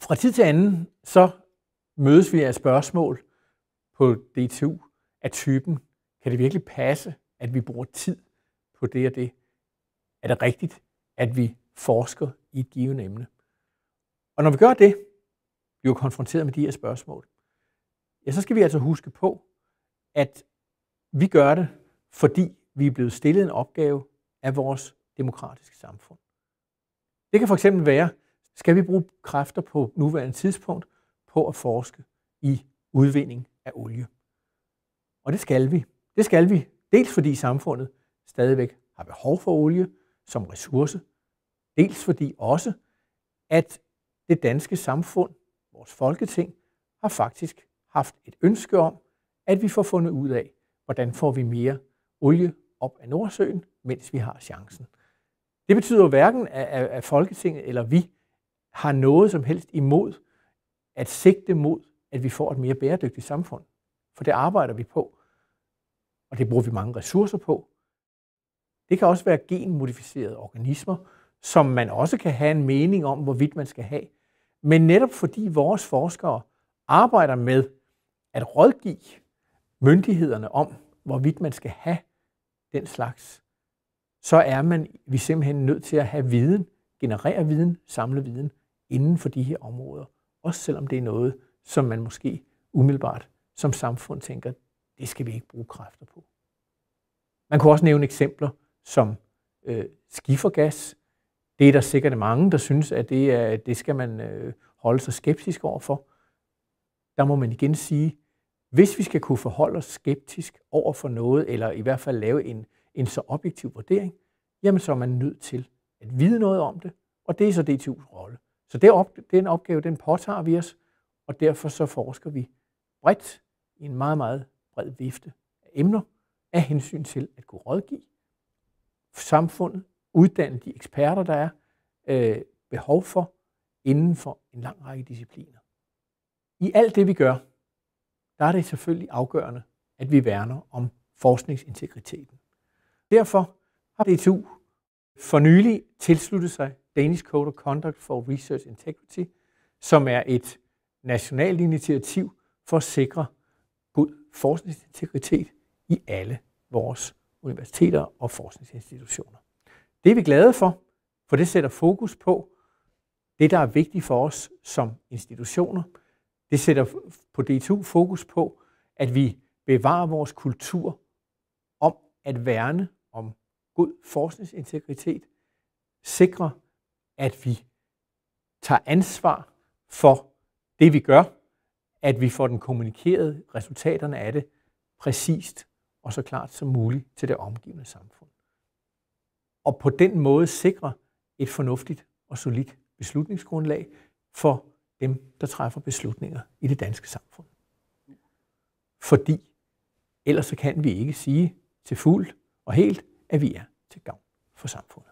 Fra tid til anden, så mødes vi af spørgsmål på DTU af typen, kan det virkelig passe, at vi bruger tid på det og det? Er det rigtigt, at vi forsker i et givet emne? Og når vi gør det, bliver konfronteret med de her spørgsmål, ja, så skal vi altså huske på, at vi gør det, fordi vi er blevet stillet en opgave af vores demokratiske samfund. Det kan for eksempel være, skal vi bruge kræfter på nuværende tidspunkt på at forske i udvinding af olie? Og det skal vi. Det skal vi, dels fordi samfundet stadigvæk har behov for olie som ressource, dels fordi også, at det danske samfund, vores folketing, har faktisk haft et ønske om, at vi får fundet ud af, hvordan får vi mere olie op af Nordsøen, mens vi har chancen. Det betyder hverken, at Folketinget eller vi har noget som helst imod at sigte mod, at vi får et mere bæredygtigt samfund. For det arbejder vi på, og det bruger vi mange ressourcer på. Det kan også være genmodificerede organismer, som man også kan have en mening om, hvorvidt man skal have. Men netop fordi vores forskere arbejder med at rådgive myndighederne om, hvorvidt man skal have den slags, så er man, vi simpelthen nødt til at have viden, generere viden, samle viden inden for de her områder. Også selvom det er noget, som man måske umiddelbart som samfund tænker, det skal vi ikke bruge kræfter på. Man kunne også nævne eksempler som øh, skifergas. Det er der sikkert mange, der synes, at det, er, det skal man øh, holde sig skeptisk overfor. Der må man igen sige, hvis vi skal kunne forholde os skeptisk over for noget, eller i hvert fald lave en, en så objektiv vurdering, jamen så er man nødt til at vide noget om det, og det er så DTU's rolle. Så det op, den opgave, den påtager vi os, og derfor så forsker vi bredt i en meget, meget bred vifte af emner af hensyn til at kunne rådgive samfundet, uddanne de eksperter, der er øh, behov for inden for en lang række discipliner. I alt det, vi gør, der er det selvfølgelig afgørende, at vi værner om forskningsintegriteten. Derfor har DTU for nylig tilsluttet sig Danish Code of Conduct for Research Integrity, som er et nationalt initiativ for at sikre god forskningsintegritet i alle vores universiteter og forskningsinstitutioner. Det er vi glade for, for det sætter fokus på det, der er vigtigt for os som institutioner. Det sætter på DTU fokus på, at vi bevarer vores kultur om at værne om god forskningsintegritet, sikre at vi tager ansvar for det, vi gør, at vi får den kommunikeret, resultaterne af det, præcist og så klart som muligt til det omgivende samfund. Og på den måde sikre et fornuftigt og solidt beslutningsgrundlag for dem, der træffer beslutninger i det danske samfund. Fordi ellers så kan vi ikke sige til fuldt og helt, at vi er til gavn for samfundet.